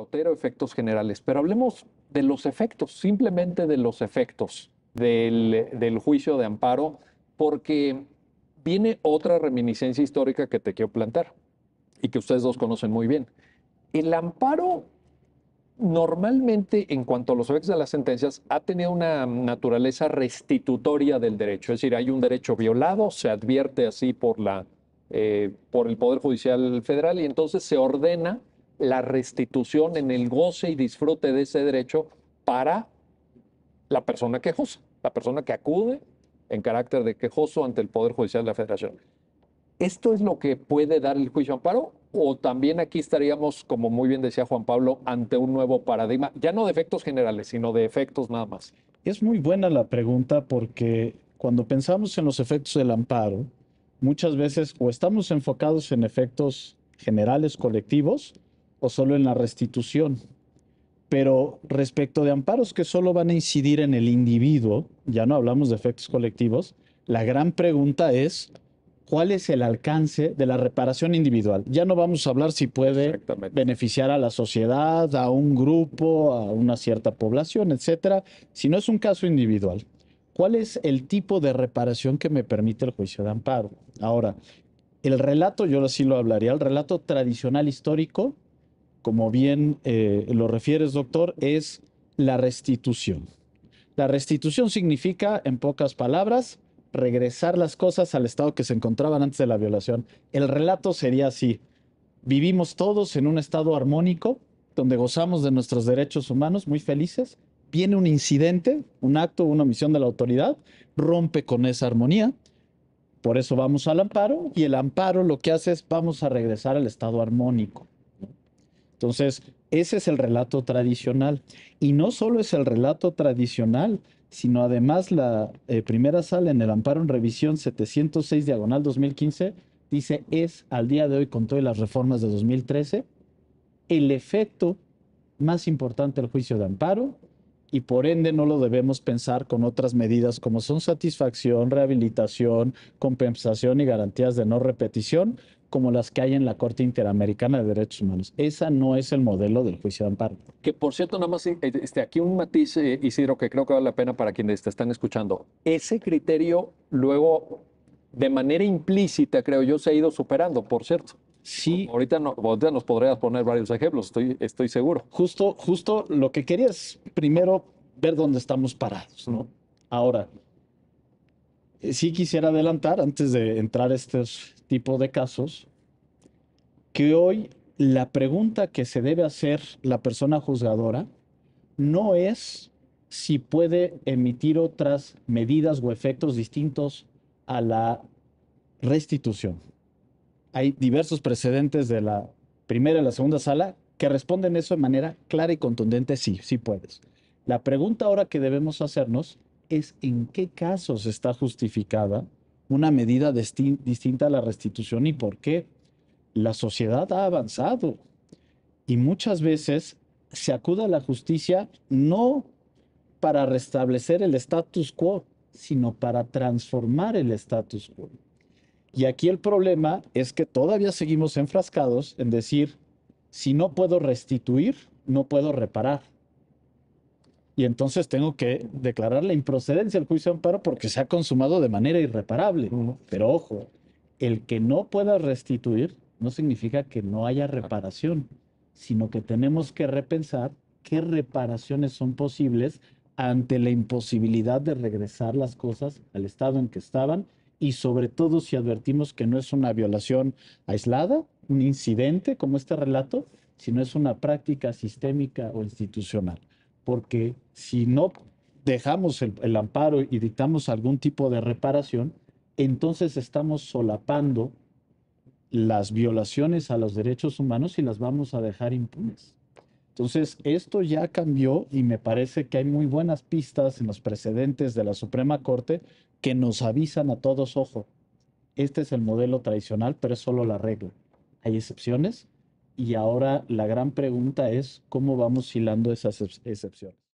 Otero, efectos generales, pero hablemos de los efectos, simplemente de los efectos del, juicio de amparo, porque viene otra reminiscencia histórica que te quiero plantear y que ustedes dos conocen muy bien. El amparo normalmente en cuanto a los efectos de las sentencias ha tenido una naturaleza restitutoria del derecho, es decir, hay un derecho violado, se advierte así por, la, eh, por el Poder Judicial Federal y entonces se ordena la restitución en el goce y disfrute de ese derecho para la persona quejosa, la persona que acude en carácter de quejoso ante el Poder Judicial de la Federación. ¿Esto es lo que puede dar el juicio amparo? ¿O también aquí estaríamos, como muy bien decía Juan Pablo, ante un nuevo paradigma, ya no de efectos generales, sino de efectos nada más? Es muy buena la pregunta porque cuando pensamos en los efectos del amparo, muchas veces o estamos enfocados en efectos generales colectivos o solo en la restitución. Pero respecto de amparos que solo van a incidir en el individuo, ya no hablamos de efectos colectivos, la gran pregunta es, ¿cuál es el alcance de la reparación individual? Ya no vamos a hablar si puede beneficiar a la sociedad, a un grupo, a una cierta población, etcétera, si no es un caso individual. ¿Cuál es el tipo de reparación que me permite el juicio de amparo? Ahora, el relato, yo así lo hablaría, el relato tradicional histórico como bien eh, lo refieres, doctor, es la restitución. La restitución significa, en pocas palabras, regresar las cosas al estado que se encontraban antes de la violación. El relato sería así. Vivimos todos en un estado armónico, donde gozamos de nuestros derechos humanos, muy felices. Viene un incidente, un acto, una omisión de la autoridad, rompe con esa armonía. Por eso vamos al amparo y el amparo lo que hace es vamos a regresar al estado armónico. Entonces, ese es el relato tradicional. Y no solo es el relato tradicional, sino además la eh, primera sala en el amparo en revisión 706 diagonal 2015 dice es al día de hoy con todas las reformas de 2013 el efecto más importante del juicio de amparo y por ende no lo debemos pensar con otras medidas como son satisfacción, rehabilitación, compensación y garantías de no repetición, como las que hay en la Corte Interamericana de Derechos Humanos. Esa no es el modelo del juicio de amparo. Que por cierto, nada más eh, este, aquí un matiz, eh, Isidro, que creo que vale la pena para quienes te están escuchando. Ese criterio luego, de manera implícita, creo yo, se ha ido superando, por cierto. Sí. Ahorita, nos podrías poner varios ejemplos, estoy, estoy seguro. Justo, justo lo que quería es primero ver dónde estamos parados, ¿no? Ahora, eh, sí quisiera adelantar, antes de entrar a este tipo de casos, que hoy la pregunta que se debe hacer la persona juzgadora no es si puede emitir otras medidas o efectos distintos a la restitución. Hay diversos precedentes de la primera y la segunda sala que responden eso de manera clara y contundente, sí, sí puedes. La pregunta ahora que debemos hacernos es en qué casos está justificada una medida distinta a la restitución y por qué. La sociedad ha avanzado y muchas veces se acude a la justicia no para restablecer el status quo, sino para transformar el status quo. Y aquí el problema es que todavía seguimos enfrascados en decir, si no puedo restituir, no puedo reparar y entonces tengo que declarar la improcedencia del juicio de amparo porque se ha consumado de manera irreparable. Pero ojo, el que no pueda restituir no significa que no haya reparación, sino que tenemos que repensar qué reparaciones son posibles ante la imposibilidad de regresar las cosas al estado en que estaban y sobre todo si advertimos que no es una violación aislada, un incidente como este relato, sino es una práctica sistémica o institucional porque si no dejamos el, amparo y dictamos algún tipo de reparación, entonces estamos solapando las violaciones a los derechos humanos y las vamos a dejar impunes. Entonces, esto ya cambió y me parece que hay muy buenas pistas en los precedentes de la Suprema Corte que nos avisan a todos, ojo, este es el modelo tradicional, pero es solo la regla. Hay excepciones, y ahora la gran pregunta es cómo vamos hilando esas excepciones.